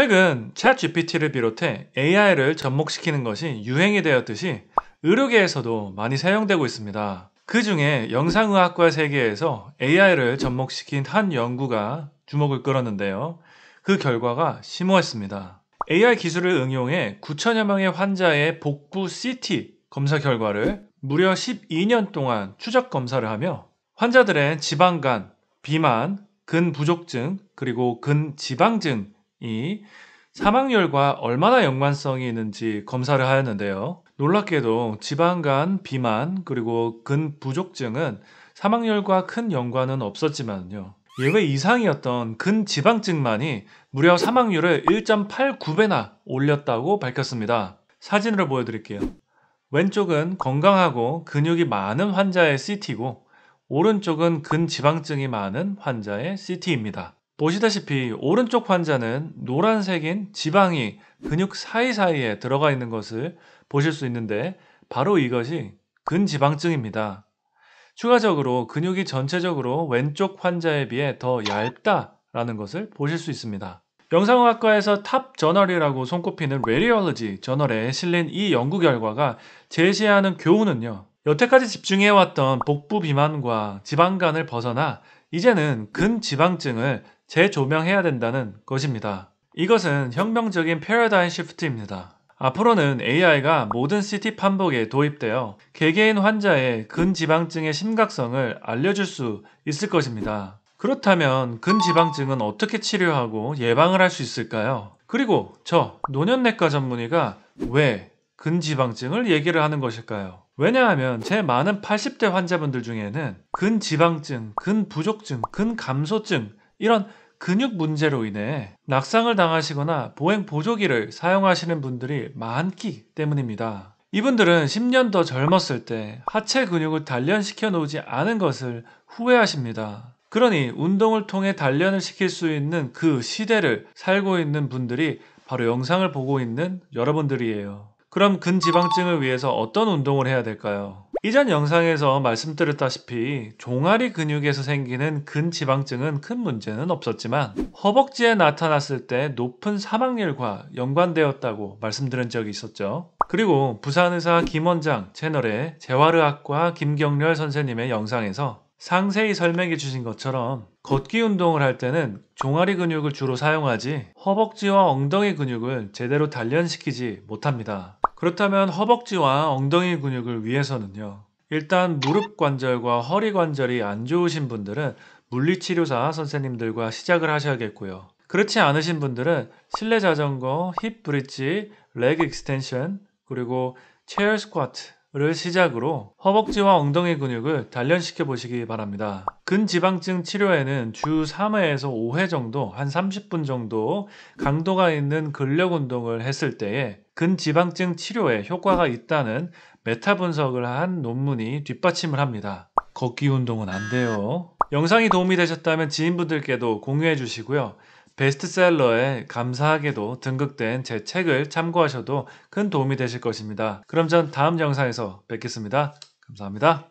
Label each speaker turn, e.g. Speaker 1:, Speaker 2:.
Speaker 1: 최근 챗 GPT를 비롯해 AI를 접목시키는 것이 유행이 되었듯이 의료계에서도 많이 사용되고 있습니다. 그 중에 영상의학과 세계에서 AI를 접목시킨 한 연구가 주목을 끌었는데요. 그 결과가 심오했습니다. AI 기술을 응용해 9천여 명의 환자의 복부 CT 검사 결과를 무려 12년 동안 추적 검사를 하며 환자들의 지방간, 비만, 근부족증, 그리고 근지방증 이 사망률과 얼마나 연관성이 있는지 검사를 하였는데요. 놀랍게도 지방간, 비만, 그리고 근부족증은 사망률과 큰 연관은 없었지만요. 예외 이상이었던 근지방증만이 무려 사망률을 1.89배나 올렸다고 밝혔습니다. 사진으로 보여드릴게요. 왼쪽은 건강하고 근육이 많은 환자의 CT고 오른쪽은 근지방증이 많은 환자의 CT입니다. 보시다시피 오른쪽 환자는 노란색인 지방이 근육 사이사이에 들어가 있는 것을 보실 수 있는데 바로 이것이 근지방증입니다. 추가적으로 근육이 전체적으로 왼쪽 환자에 비해 더 얇다라는 것을 보실 수 있습니다. 영상학과에서 탑 저널이라고 손꼽히는 레디얼러지 저널에 실린 이 연구 결과가 제시하는 교훈은요. 여태까지 집중해왔던 복부 비만과 지방간을 벗어나 이제는 근지방증을 재조명해야 된다는 것입니다. 이것은 혁명적인 패러다임 시프트입니다. 앞으로는 AI가 모든 CT 판복에 도입되어 개개인 환자의 근지방증의 심각성을 알려줄 수 있을 것입니다. 그렇다면 근지방증은 어떻게 치료하고 예방을 할 수 있을까요? 그리고 저 노년내과 전문의가 왜 근지방증을 얘기를 하는 것일까요? 왜냐하면 제 많은 80대 환자분들 중에는 근지방증, 근부족증, 근감소증 이런 근육 문제로 인해 낙상을 당하시거나 보행 보조기를 사용하시는 분들이 많기 때문입니다. 이분들은 10년 더 젊었을 때 하체 근육을 단련시켜 놓지 않은 것을 후회하십니다. 그러니 운동을 통해 단련을 시킬 수 있는 그 시대를 살고 있는 분들이 바로 영상을 보고 있는 여러분들이에요. 그럼 근지방증을 위해서 어떤 운동을 해야 될까요? 이전 영상에서 말씀드렸다시피 종아리 근육에서 생기는 근지방증은 큰 문제는 없었지만 허벅지에 나타났을 때 높은 사망률과 연관되었다고 말씀드린 적이 있었죠. 그리고 부산의사 김원장 채널의 재활의학과 김경렬 선생님의 영상에서 상세히 설명해 주신 것처럼 걷기 운동을 할 때는 종아리 근육을 주로 사용하지 허벅지와 엉덩이 근육을 제대로 단련시키지 못합니다. 그렇다면 허벅지와 엉덩이 근육을 위해서는요. 일단 무릎 관절과 허리 관절이 안 좋으신 분들은 물리치료사 선생님들과 시작을 하셔야겠고요. 그렇지 않으신 분들은 실내 자전거, 힙 브릿지, 레그 익스텐션, 그리고 체어 스쿼트 를 시작으로 허벅지와 엉덩이 근육을 단련시켜 보시기 바랍니다. 근지방증 치료에는 주 3회에서 5회 정도 한 30분 정도 강도가 있는 근력 운동을 했을 때에 근지방증 치료에 효과가 있다는 메타 분석을 한 논문이 뒷받침을 합니다. 걷기 운동은 안 돼요. 영상이 도움이 되셨다면 지인분들께도 공유해 주시고요. 베스트셀러에 감사하게도 등극된 제 책을 참고하셔도 큰 도움이 되실 것입니다. 그럼 전 다음 영상에서 뵙겠습니다. 감사합니다.